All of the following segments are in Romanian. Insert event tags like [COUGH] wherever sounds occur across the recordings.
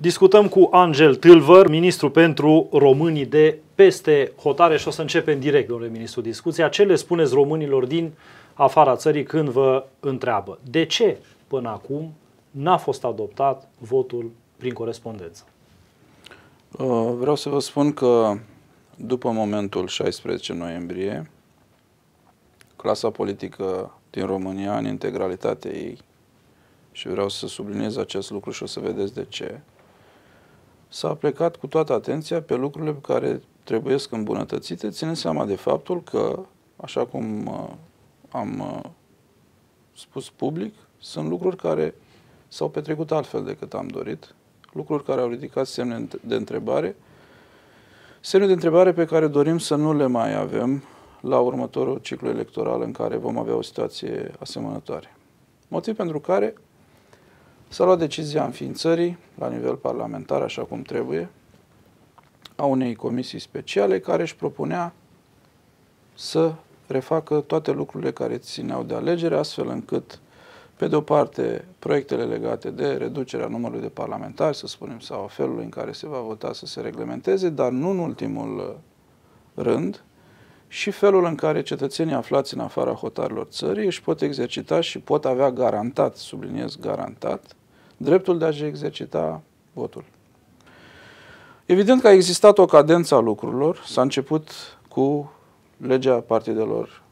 Discutăm cu Angel Tilver, ministru pentru românii de peste hotare și o să începem direct, domnule ministru, discuția. Ce le spuneți românilor din afara țării când vă întreabă? De ce până acum n-a fost adoptat votul prin corespondență? Uh, vreau să vă spun că după momentul 16 noiembrie, clasa politică din România, în integralitatea ei, și vreau să subliniez acest lucru și o să vedeți de ce, s-a plecat cu toată atenția pe lucrurile pe care trebuie să îmbunătățite, ținând seama de faptul că, așa cum uh, am uh, spus public, sunt lucruri care s-au petrecut altfel decât am dorit, lucruri care au ridicat semne de întrebare, semne de întrebare pe care dorim să nu le mai avem la următorul ciclu electoral în care vom avea o situație asemănătoare. Motiv pentru care S-a luat decizia înființării, la nivel parlamentar, așa cum trebuie, a unei comisii speciale care își propunea să refacă toate lucrurile care țineau de alegere, astfel încât, pe de o parte, proiectele legate de reducerea numărului de parlamentari, să spunem, sau felul în care se va vota să se reglementeze, dar nu în ultimul rând, și felul în care cetățenii aflați în afara hotarilor țării își pot exercita și pot avea garantat, subliniez garantat, dreptul de a-și exercita votul. Evident că a existat o cadență a lucrurilor, s-a început cu legea partidelor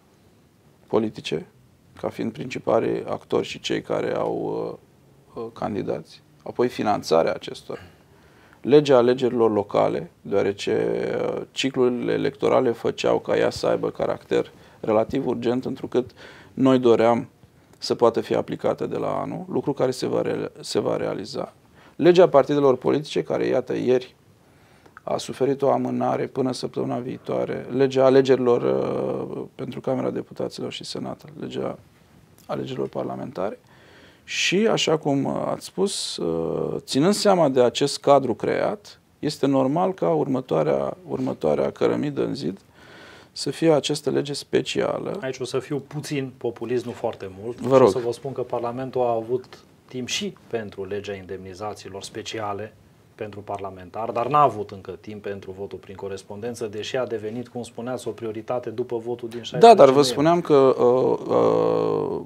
politice, ca fiind principalii actori și cei care au uh, uh candidați, apoi finanțarea acestor, legea alegerilor locale, deoarece uh, ciclurile electorale făceau ca ea să aibă caracter relativ urgent, întrucât noi doream să poată fi aplicată de la anul, lucru care se va, re- se va realiza. Legea partidelor politice, care, iată, ieri a suferit o amânare până săptămâna viitoare, legea alegerilor uh, pentru Camera Deputaților și Senat, legea alegerilor parlamentare, și, așa cum ați spus, uh, ținând seama de acest cadru creat, este normal ca următoarea, următoarea cărămidă în zid să fie această lege specială. Aici o să fiu puțin populist, nu foarte mult. Vă rog. O să vă spun că Parlamentul a avut timp și pentru legea indemnizațiilor speciale pentru parlamentar, dar n-a avut încă timp pentru votul prin corespondență, deși a devenit, cum spuneați, o prioritate după votul din 16 Da, dar vă spuneam că uh, uh,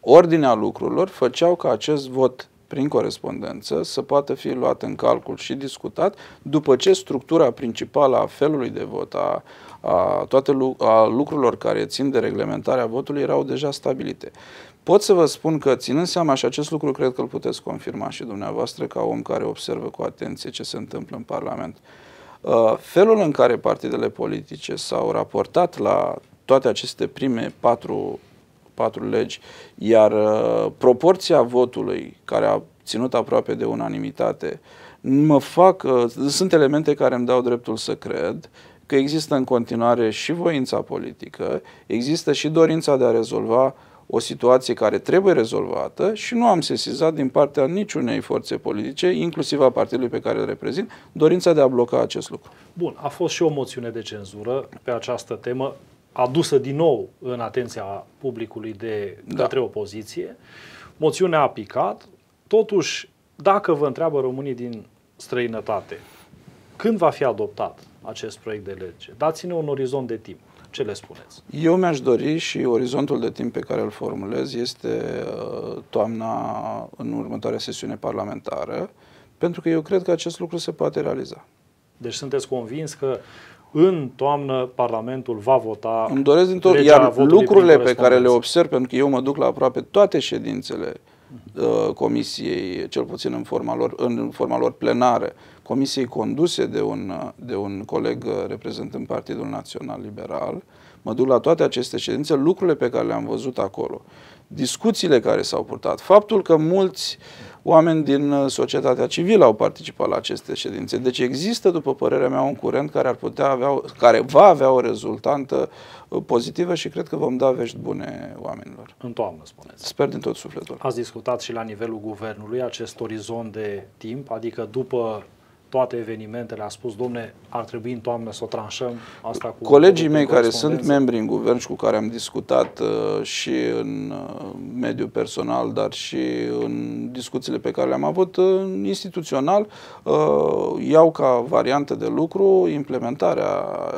ordinea lucrurilor făceau ca acest vot prin corespondență, să poată fi luat în calcul și discutat după ce structura principală a felului de vot, a, a toate lu- a lucrurilor care țin de reglementarea votului erau deja stabilite. Pot să vă spun că, ținând seama și acest lucru, cred că îl puteți confirma și dumneavoastră ca om care observă cu atenție ce se întâmplă în Parlament. Uh, felul în care partidele politice s-au raportat la toate aceste prime patru patru legi, iar uh, proporția votului, care a ținut aproape de unanimitate, mă fac, uh, sunt elemente care îmi dau dreptul să cred că există în continuare și voința politică, există și dorința de a rezolva o situație care trebuie rezolvată și nu am sesizat din partea niciunei forțe politice, inclusiv a partidului pe care îl reprezint, dorința de a bloca acest lucru. Bun, a fost și o moțiune de cenzură pe această temă adusă din nou în atenția publicului de da. către opoziție. Moțiunea a picat. Totuși, dacă vă întreabă românii din străinătate, când va fi adoptat acest proiect de lege? Dați-ne un orizont de timp. Ce le spuneți? Eu mi-aș dori și orizontul de timp pe care îl formulez este uh, toamna în următoarea sesiune parlamentară, pentru că eu cred că acest lucru se poate realiza. Deci sunteți convins că în toamnă Parlamentul va vota. Îmi doresc din tot, iar lucrurile pe care le observ, pentru că eu mă duc la aproape toate ședințele mhm. uh, comisiei, cel puțin în forma lor, în forma lor plenară, comisiei conduse de un, uh, de un coleg uh, reprezentând Partidul Național Liberal, mă duc la toate aceste ședințe, lucrurile pe care le-am văzut acolo, discuțiile care s-au purtat, faptul că mulți uh, oameni din uh, societatea civilă au participat la aceste ședințe. Deci există, după părerea mea, un curent care, ar putea avea, care va avea o rezultantă uh, pozitivă și cred că vom da vești bune oamenilor. În toamnă, spuneți. Sper din tot sufletul. Ați discutat și la nivelul guvernului acest orizont de timp, adică după toate evenimentele, a spus, domne, ar trebui în toamnă să o tranșăm. Asta cu Colegii mei care sunt membri în guvern și cu care am discutat uh, și în uh, mediul personal, dar și în discuțiile pe care le-am avut uh, instituțional, uh, iau ca variantă de lucru implementarea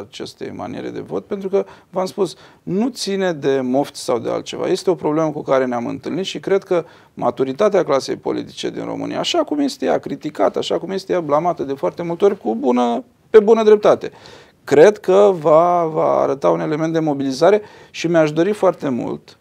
acestei maniere de vot, pentru că, v-am spus, nu ține de moft sau de altceva. Este o problemă cu care ne-am întâlnit și cred că maturitatea clasei politice din România, așa cum este ea criticată, așa cum este ea blamată de foarte multe ori, cu bună, pe bună dreptate. Cred că va, va arăta un element de mobilizare și mi-aș dori foarte mult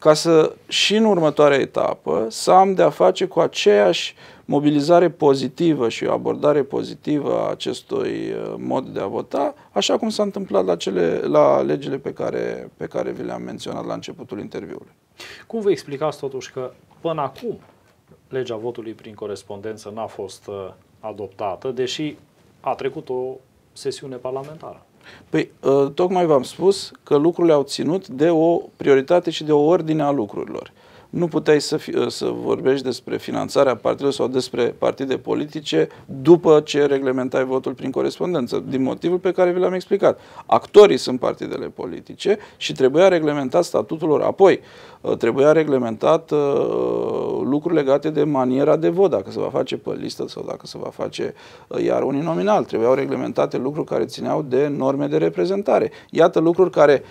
ca să și în următoarea etapă să am de a face cu aceeași mobilizare pozitivă și o abordare pozitivă a acestui uh, mod de a vota, așa cum s-a întâmplat la, cele, la legile pe care, pe care vi le-am menționat la începutul interviului. Cum vă explicați totuși că până acum legea votului prin corespondență n-a fost uh, adoptată, deși a trecut o sesiune parlamentară? Păi, ă, tocmai v-am spus că lucrurile au ținut de o prioritate și de o ordine a lucrurilor nu puteai să, fi, să vorbești despre finanțarea partidelor sau despre partide politice după ce reglementai votul prin corespondență, din motivul pe care vi l-am explicat. Actorii sunt partidele politice și trebuia reglementat statutul lor. Apoi, uh, trebuia reglementat uh, lucruri legate de maniera de vot, dacă se va face pe listă sau dacă se va face uh, iar uninominal. Trebuiau reglementate lucruri care țineau de norme de reprezentare. Iată lucruri care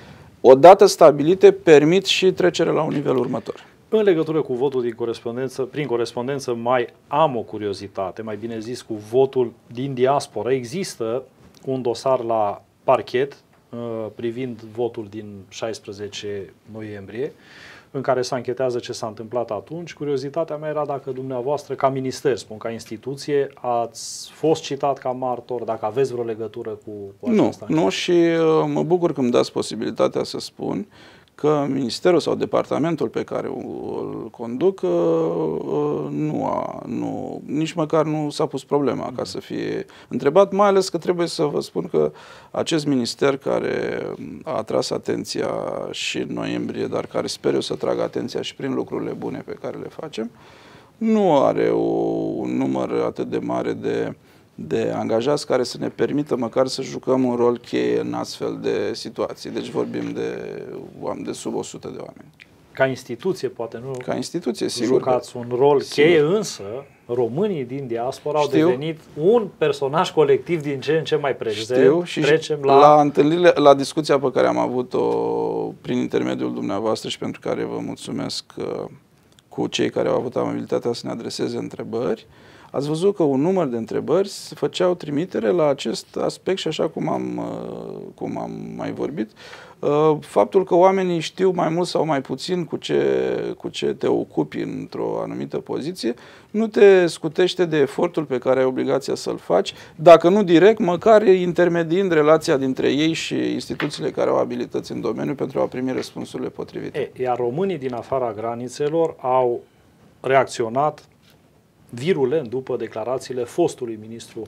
odată stabilite, permit și trecerea la un nivel următor. În legătură cu votul din corespondență, prin corespondență mai am o curiozitate, mai bine zis cu votul din diaspora. Există un dosar la parchet uh, privind votul din 16 noiembrie, în care se anchetează ce s-a întâmplat atunci. Curiozitatea mea era dacă dumneavoastră, ca minister, spun ca instituție, ați fost citat ca martor, dacă aveți vreo legătură cu, cu Nu, anchetă. nu și uh, mă bucur că îmi dați posibilitatea să spun că ministerul sau departamentul pe care îl conduc uh, uh, nu a, nu, nici măcar nu s-a pus problema ca să fie întrebat, mai ales că trebuie să vă spun că acest minister care a atras atenția și în noiembrie, dar care sper eu să tragă atenția și prin lucrurile bune pe care le facem, nu are o, un număr atât de mare de de angajați care să ne permită măcar să jucăm un rol cheie în astfel de situații. Deci vorbim de, de sub 100 de oameni. Ca instituție, poate nu Ca instituție, sigur, jucați un rol sigur. cheie, însă românii din diaspora Știu. au devenit un personaj colectiv din ce în ce mai prezent. Știu și Trecem la... La, întâlnire, la discuția pe care am avut-o prin intermediul dumneavoastră și pentru care vă mulțumesc uh, cu cei care au avut amabilitatea să ne adreseze întrebări, uh, ați văzut că un număr de întrebări făceau trimitere la acest aspect și așa cum am, uh, cum am mai vorbit, uh, faptul că oamenii știu mai mult sau mai puțin cu ce, cu ce te ocupi într-o anumită poziție, nu te scutește de efortul pe care ai obligația să-l faci, dacă nu direct, măcar intermediind relația dintre ei și instituțiile care au abilități în domeniu pentru a primi răspunsurile potrivite. E, iar românii din afara granițelor au reacționat virulent după declarațiile fostului ministru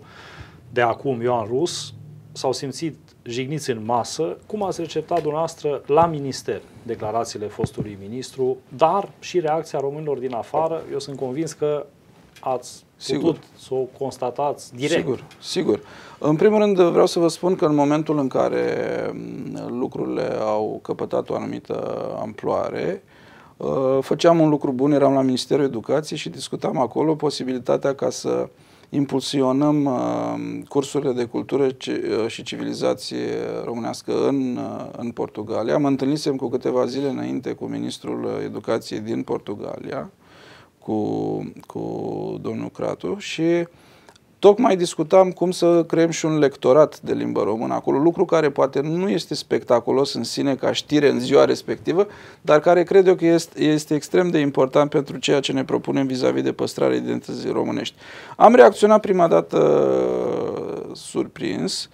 de acum, Ioan Rus, s-au simțit jigniți în masă. Cum ați receptat dumneavoastră la minister declarațiile fostului ministru, dar și reacția românilor din afară? Eu sunt convins că ați sigur. putut să o constatați direct. Sigur, sigur. În primul rând vreau să vă spun că în momentul în care mm, lucrurile au căpătat o anumită amploare, uh, Uh, făceam un lucru bun, eram la Ministerul Educației și discutam acolo posibilitatea ca să impulsionăm uh, cursurile de cultură uh, și civilizație românească în, în Portugalia. Mă întâlnisem cu câteva zile înainte cu ministrul educației din Portugalia, cu, cu domnul Cratu și uh, Tocmai discutam cum să creăm și un lectorat de limbă română acolo, lucru care poate nu este spectaculos în sine ca știre în ziua respectivă, dar care cred eu că este, este extrem de important pentru ceea ce ne propunem vis-a-vis -vis de păstrarea identității românești. Am reacționat prima dată uh, surprins,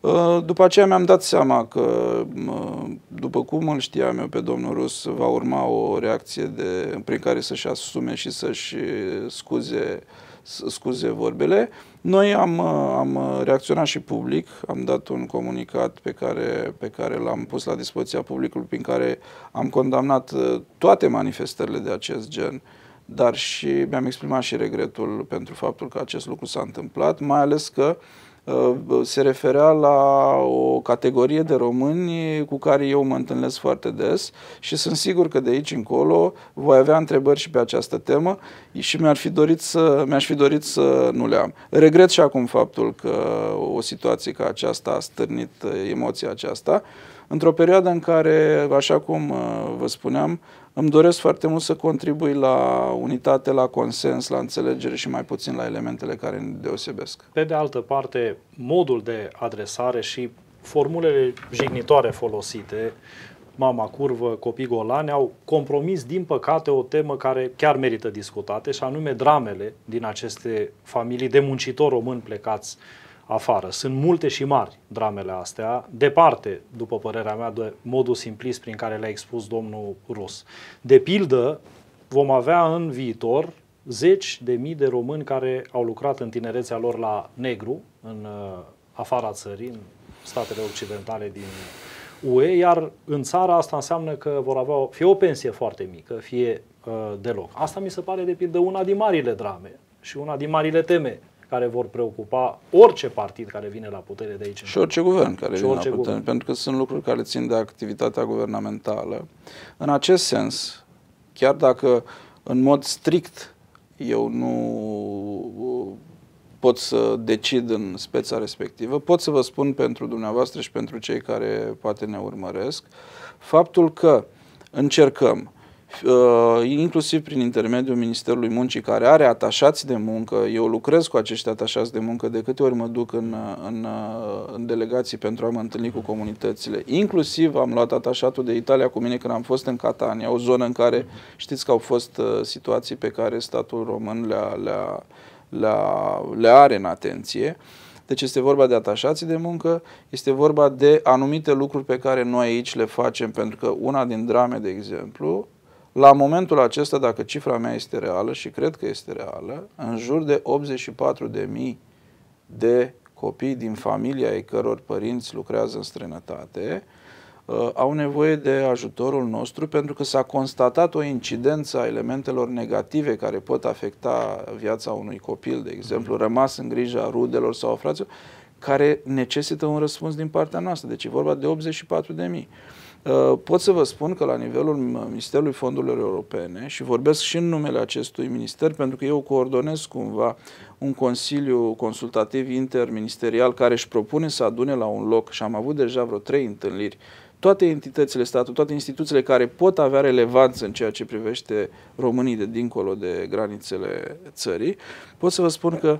uh, după aceea mi-am dat seama că, uh, după cum îl știam eu pe domnul Rus, va urma o reacție de, prin care să-și asume și să-și scuze uh, scuze vorbele. Noi am, uh, am uh, reacționat și public, am dat un comunicat pe care, pe care l-am pus la dispoziția publicului, prin care am condamnat uh, toate manifestările de acest gen, dar și mi-am exprimat și regretul pentru faptul că acest lucru s-a întâmplat, mai ales că uh, Uh, se referea la o categorie de români cu care eu mă întâlnesc foarte des și sunt sigur că de aici încolo voi avea întrebări și pe această temă și mi-ar fi dorit să, mi-aș fi dorit să nu le am. Regret și acum faptul că o situație ca aceasta a stârnit uh, emoția aceasta, într-o perioadă în care, așa cum uh, vă spuneam, îmi doresc foarte mult să contribui la unitate, la consens, la înțelegere și mai puțin la elementele care ne deosebesc. Pe de altă parte, modul de adresare și formulele jignitoare folosite, mama curvă, copii golani, au compromis, din păcate, o temă care chiar merită discutate, și anume dramele din aceste familii de muncitori români plecați afară. Sunt multe și mari dramele astea, departe, după părerea mea, de modul simplist prin care le-a expus domnul Rus. De pildă, vom avea în viitor zeci de mii de români care au lucrat în tinerețea lor la negru, în uh, afara țării, în statele occidentale din UE, iar în țara asta înseamnă că vor avea fie o pensie foarte mică, fie uh, deloc. Asta mi se pare de pildă una din marile drame și una din marile teme care vor preocupa orice partid care vine la putere de aici. Și orice guvern care vine orice la putere, guvern. pentru că sunt lucruri care țin de activitatea guvernamentală. În acest sens, chiar dacă în mod strict eu nu uh, pot să decid în speța respectivă, pot să vă spun pentru dumneavoastră și pentru cei care poate ne urmăresc, faptul că încercăm Uh, inclusiv prin intermediul Ministerului Muncii, care are atașați de muncă. Eu lucrez cu acești atașați de muncă de câte ori mă duc în, în, uh, în delegații pentru a mă întâlni cu comunitățile. Inclusiv am luat atașatul de Italia cu mine când am fost în Catania, o zonă în care știți că au fost uh, situații pe care statul român le-a, le-a, le-a, le are în atenție. Deci este vorba de atașații de muncă, este vorba de anumite lucruri pe care noi aici le facem, pentru că una din drame, de exemplu, la momentul acesta, dacă cifra mea este reală și cred că este reală, în jur de 84.000 de copii din familia ai căror părinți lucrează în străinătate uh, au nevoie de ajutorul nostru pentru că s-a constatat o incidență a elementelor negative care pot afecta viața unui copil, de exemplu, mhm. rămas în grija rudelor sau fraților, care necesită un răspuns din partea noastră. Deci e vorba de 84.000. Uh, pot să vă spun că la nivelul Ministerului Fondurilor Europene și vorbesc și în numele acestui minister pentru că eu coordonez cumva un consiliu consultativ interministerial care își propune să adune la un loc și am avut deja vreo trei întâlniri toate entitățile statului, toate instituțiile care pot avea relevanță în ceea ce privește românii de dincolo de granițele țării, pot să vă spun că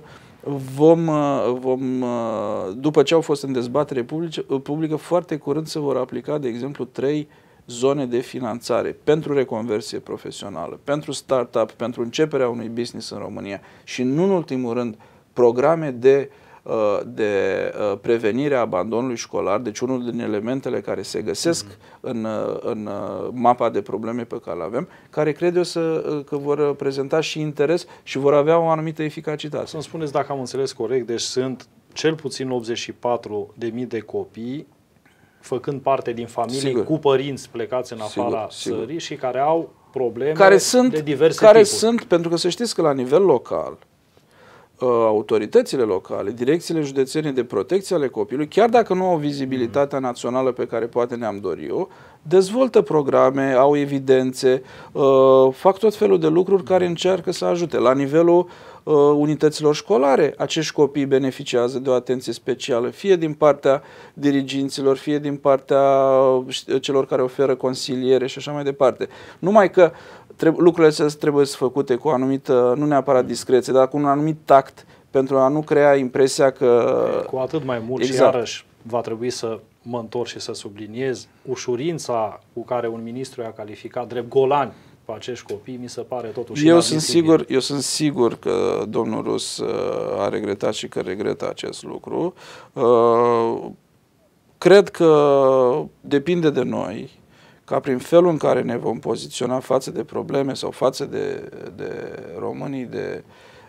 vom, uh, vom, uh, după ce au fost în dezbatere publică, uh, publică, foarte curând se vor aplica, de exemplu, trei zone de finanțare pentru reconversie profesională, pentru startup, pentru începerea unui business în România și, nu în ultimul rând, programe de uh, Uh, de uh, prevenire a abandonului școlar, deci unul din elementele care se găsesc mm-hmm. în, uh, în mapa de probleme pe care le avem, care cred eu să, că vor prezenta și interes și vor avea o anumită eficacitate. Să-mi spuneți dacă am înțeles corect, deci sunt cel puțin 84.000 de de copii făcând parte din familii sigur. cu părinți plecați în afara sigur, sigur. țării și care au probleme care sunt, de diverse care tipuri. sunt, pentru că să știți că la nivel local, Uh, autoritățile locale, direcțiile județene de protecție ale copilului, chiar dacă nu au vizibilitatea mm. națională pe care poate ne-am dorit eu, dezvoltă programe, au evidențe, uh, fac tot felul de lucruri care încearcă să ajute. La nivelul uh, unităților școlare, acești copii beneficiază de o atenție specială, fie din partea diriginților, fie din partea celor care oferă consiliere și așa mai departe. Numai că trebuie, lucrurile acestea trebuie să făcute cu o anumită, nu neapărat discreție, dar cu un anumit tact pentru a nu crea impresia că... Cu atât mai mult exact. și iarăși va trebui să mă întorc și să subliniez ușurința cu care un ministru i-a calificat drept golani pe acești copii, mi se pare totuși eu sunt sigur, Eu sunt sigur că domnul Rus uh, a regretat și că regretă acest lucru. Uh, cred că depinde de noi, ca prin felul în care ne vom poziționa față de probleme sau față de, de românii, de,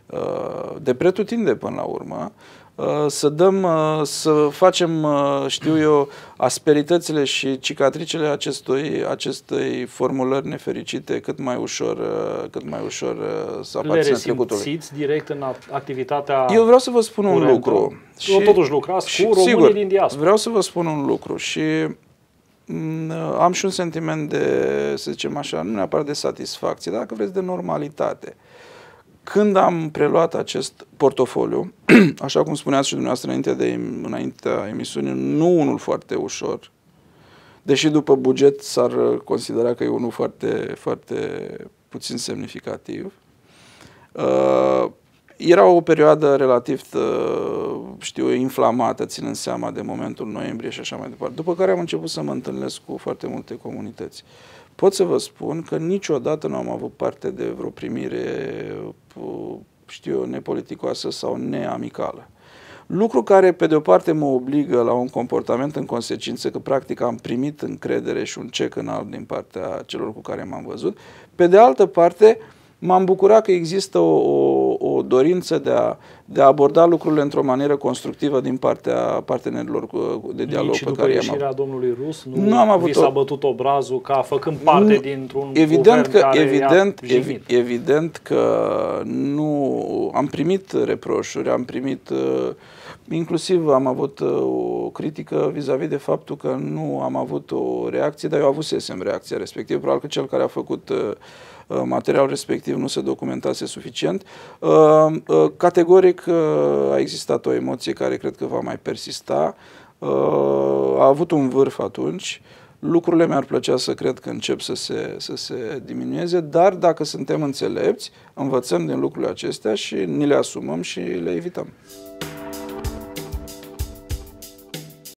uh, de pretutinde până la urmă, uh, să dăm, uh, să facem, știu eu, asperitățile și cicatricele acestui, acestei formulări nefericite cât mai ușor, cât mai ușor să aparțină trecutului. Le direct în activitatea Eu vreau să vă spun curentă. un lucru. Și, Eu totuși lucrați cu și, sigur, din diaspora. Vreau să vă spun un lucru și Mm, am și un sentiment de, să zicem așa, nu neapărat de satisfacție, dar dacă vreți de normalitate. Când am preluat acest portofoliu, [CLEARS THROAT] așa cum spuneați și dumneavoastră înainte de, înaintea emisiunii, nu unul foarte ușor, deși după buget s-ar considera că e unul foarte, foarte puțin semnificativ, uh, era o perioadă relativ, ă, știu, inflamată, ținând seama de momentul noiembrie și așa mai departe. După care am început să mă întâlnesc cu foarte multe comunități. Pot să vă spun că niciodată nu am avut parte de vreo primire, ă, știu nepoliticoasă sau neamicală. Lucru care, pe de o parte, mă obligă la un comportament în consecință, că practic am primit încredere și un cec în alb din partea celor cu care m-am văzut. Pe de altă parte, m-am bucurat că există o, o dorință de a, de a aborda lucrurile într-o manieră constructivă din partea partenerilor cu, de dialog Nici pe care i-am avut. domnului Rus nu, nu am avut vi s-a bătut obrazul ca făcând parte nu, dintr-un evident că, care evident, evi, evident că nu am primit reproșuri, am primit uh, inclusiv am avut o uh, critică vis-a-vis -vis de faptul că nu am avut o reacție, dar eu avusesem reacția respectivă. Probabil că cel care a făcut uh, uh, materialul respectiv nu se documentase suficient. Uh, categoric a existat o emoție care cred că va mai persista. A avut un vârf atunci lucrurile mi-ar plăcea să cred că încep să se, să se diminueze, dar dacă suntem înțelepți, învățăm din lucrurile acestea și ni le asumăm și le evităm.